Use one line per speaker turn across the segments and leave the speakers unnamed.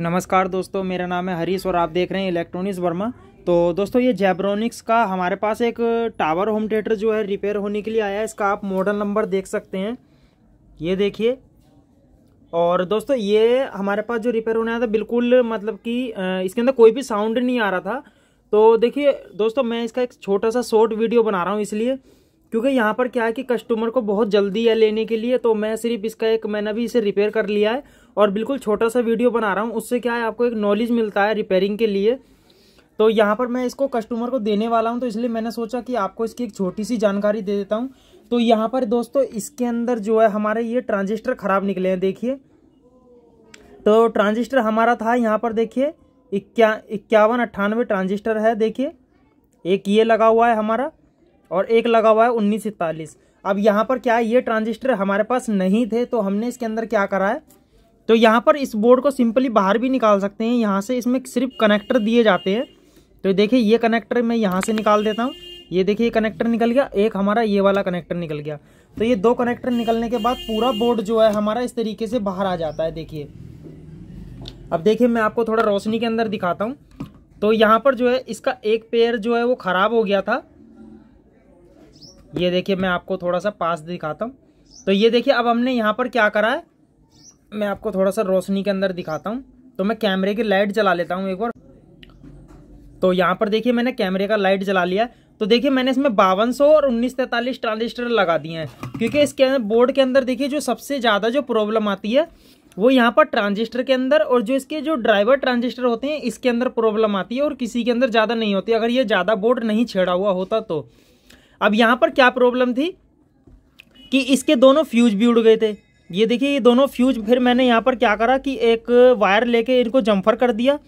नमस्कार दोस्तों मेरा नाम है हरीश और आप देख रहे हैं इलेक्ट्रॉनिक्स वर्मा तो दोस्तों ये जेब्रोनिक्स का हमारे पास एक टावर होम थिएटर जो है रिपेयर होने के लिए आया है इसका आप मॉडल नंबर देख सकते हैं ये देखिए और दोस्तों ये हमारे पास जो रिपेयर होने आया था बिल्कुल मतलब कि इसके अंदर कोई भी साउंड नहीं आ रहा था तो देखिए दोस्तों मैं इसका एक छोटा सा शॉर्ट वीडियो बना रहा हूँ इसलिए क्योंकि यहाँ पर क्या है कि कस्टमर को बहुत जल्दी है लेने के लिए तो मैं सिर्फ इसका एक मैंने अभी इसे रिपेयर कर लिया है और बिल्कुल छोटा सा वीडियो बना रहा हूँ उससे क्या है आपको एक नॉलेज मिलता है रिपेयरिंग के लिए तो यहाँ पर मैं इसको कस्टमर को देने वाला हूँ तो इसलिए मैंने सोचा कि आपको इसकी एक छोटी सी जानकारी दे देता हूँ तो यहाँ पर दोस्तों इसके अंदर जो है हमारे ये ट्रांजिस्टर ख़राब निकले हैं देखिए तो ट्रांजिस्टर हमारा था यहाँ पर देखिए इक्या इक्यावन अट्ठानवे ट्रांजिस्टर है देखिए एक ये लगा हुआ है हमारा और एक लगा हुआ है उन्नीस इकतालीस अब यहाँ पर क्या है ये ट्रांजिस्टर हमारे पास नहीं थे तो हमने इसके अंदर क्या करा है तो यहाँ पर इस बोर्ड को सिंपली बाहर भी निकाल सकते हैं यहाँ से इसमें सिर्फ कनेक्टर दिए जाते हैं तो देखिए ये कनेक्टर मैं यहाँ से निकाल देता हूँ ये देखिए कनेक्टर निकल गया एक हमारा ये वाला कनेक्टर निकल गया तो ये दो कनेक्टर निकलने के बाद पूरा बोर्ड जो है हमारा इस तरीके से बाहर आ जाता है देखिए अब देखिए मैं आपको थोड़ा रोशनी के अंदर दिखाता हूँ तो यहाँ पर जो है इसका एक पेयर जो है वो ख़राब हो गया था ये देखिए मैं आपको थोड़ा सा पास दिखाता हूँ तो ये देखिए अब हमने यहाँ पर क्या करा है मैं आपको थोड़ा सा रोशनी के अंदर दिखाता हूँ तो मैं कैमरे की लाइट जला लेता हूँ एक बार तो यहाँ पर देखिए मैंने कैमरे का लाइट जला लिया तो देखिए मैंने इसमें बावन और उन्नीस तैंतालीस ट्रांजिस्टर लगा दिए हैं क्योंकि इसके बोर्ड के अंदर देखिए जो सबसे ज़्यादा जो प्रॉब्लम आती है वो यहाँ पर ट्रांजिस्टर के अंदर और जो इसके जो ड्राइवर ट्रांजिस्टर होते हैं इसके अंदर प्रॉब्लम आती है और किसी के अंदर ज़्यादा नहीं होती अगर ये ज़्यादा बोर्ड नहीं छेड़ा हुआ होता तो अब यहाँ पर क्या प्रॉब्लम थी कि इसके दोनों फ्यूज भी उड़ गए थे ये देखिए ये दोनों फ्यूज फिर मैंने यहाँ पर क्या करा कि एक वायर लेके इनको जम्फर कर दिया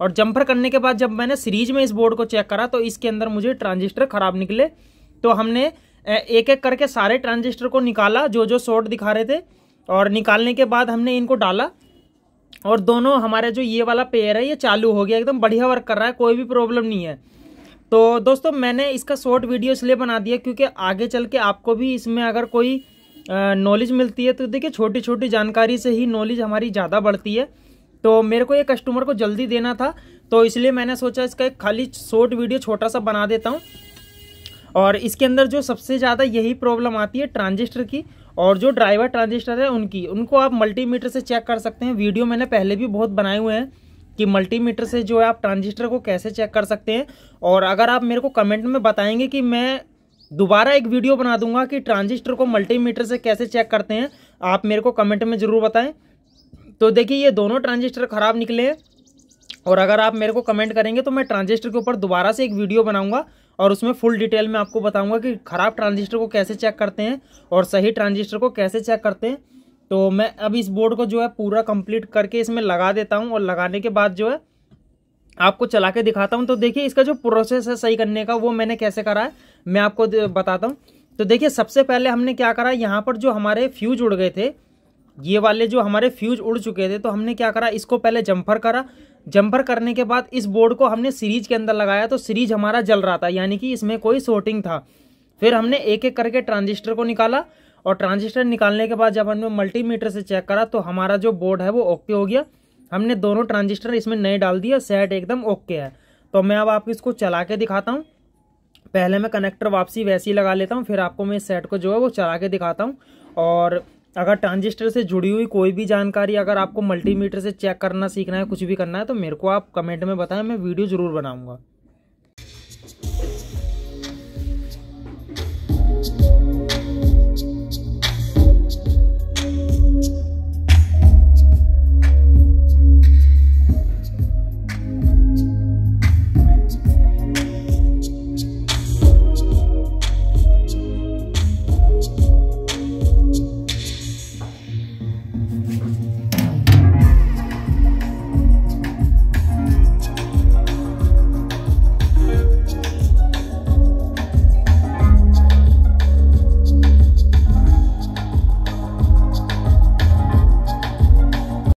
और जम्फर करने के बाद जब मैंने सीरीज में इस बोर्ड को चेक करा तो इसके अंदर मुझे ट्रांजिस्टर ख़राब निकले तो हमने एक एक करके सारे ट्रांजिस्टर को निकाला जो जो शॉर्ट दिखा रहे थे और निकालने के बाद हमने इनको डाला और दोनों हमारे जो ये वाला पेयर है ये चालू हो गया एकदम बढ़िया वर्क कर रहा है कोई भी प्रॉब्लम नहीं है तो दोस्तों मैंने इसका शॉर्ट वीडियो इसलिए बना दिया क्योंकि आगे चल के आपको भी इसमें अगर कोई नॉलेज मिलती है तो देखिए छोटी छोटी जानकारी से ही नॉलेज हमारी ज़्यादा बढ़ती है तो मेरे को ये कस्टमर को जल्दी देना था तो इसलिए मैंने सोचा इसका एक खाली शॉर्ट वीडियो छोटा सा बना देता हूँ और इसके अंदर जो सबसे ज़्यादा यही प्रॉब्लम आती है ट्रांजिस्टर की और जो ड्राइवर ट्रांजिस्टर है उनकी उनको आप मल्टीमीटर से चेक कर सकते हैं वीडियो मैंने पहले भी बहुत बनाए हुए हैं कि मल्टीमीटर से जो है आप ट्रांजिस्टर को कैसे चेक कर सकते हैं और अगर आप मेरे को कमेंट में बताएंगे कि मैं दोबारा एक वीडियो बना दूंगा कि ट्रांजिस्टर को मल्टीमीटर से कैसे चेक करते हैं आप मेरे को कमेंट में ज़रूर बताएं तो देखिए ये दोनों ट्रांजिस्टर ख़राब निकले हैं और अगर आप मेरे को कमेंट करेंगे तो मैं ट्रांजिस्टर के ऊपर दोबारा से एक वीडियो बनाऊंगा और उसमें फुल डिटेल में आपको बताऊंगा कि ख़राब ट्रांजिस्टर को कैसे चेक करते हैं और सही ट्रांजिस्टर को कैसे चेक करते हैं तो मैं अब इस बोर्ड को जो है पूरा कंप्लीट करके इसमें लगा देता हूँ और लगाने के बाद जो है आपको चला के दिखाता हूँ तो देखिए इसका जो प्रोसेस है सही करने का वो मैंने कैसे करा है मैं आपको बताता हूँ तो देखिए सबसे पहले हमने क्या करा यहाँ पर जो हमारे फ्यूज उड़ गए थे ये वाले जो हमारे फ्यूज उड़ चुके थे तो हमने क्या करा इसको पहले जम्पर करा जम्पर करने के बाद इस बोर्ड को हमने सीरीज के अंदर लगाया तो सीरीज हमारा जल रहा था यानी कि इसमें कोई शॉर्टिंग था फिर हमने एक एक करके ट्रांजिस्टर को निकाला और ट्रांजिस्टर निकालने के बाद जब हमने मल्टीमीटर से चेक करा तो हमारा जो बोर्ड है वो ओके हो गया हमने दोनों ट्रांजिस्टर इसमें नए डाल दिए सेट एकदम ओके है तो मैं अब आपको इसको चला के दिखाता हूँ पहले मैं कनेक्टर वापसी वैसे ही लगा लेता हूँ फिर आपको मैं इस सेट को जो है वो चला के दिखाता हूँ और अगर ट्रांजिस्टर से जुड़ी हुई कोई भी जानकारी अगर आपको मल्टीमीटर से चेक करना सीखना है कुछ भी करना है तो मेरे को आप कमेंट में बताएं मैं वीडियो ज़रूर बनाऊँगा Thank you.